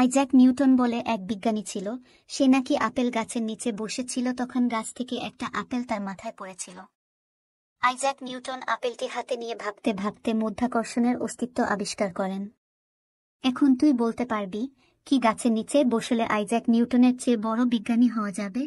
Isaac Newton বলে এক বিজ্ঞানী ছিল সে নাকি আপেল গাছের নিচে বসেছিল তখন গাছ থেকে একটা আপেল তার মাথায় পড়েছিল আইজ্যাক নিউটন আপেলটি হাতে নিয়ে ভাবতে ভাবতে মধ্যাকর্ষণের অস্তিত্ব আবিষ্কার করেন এখন তুই বলতে পারবি কি গাছের নিচে বসলে আইজ্যাক নিউটনের চেয়ে বড় বিজ্ঞানী হওয়া যাবে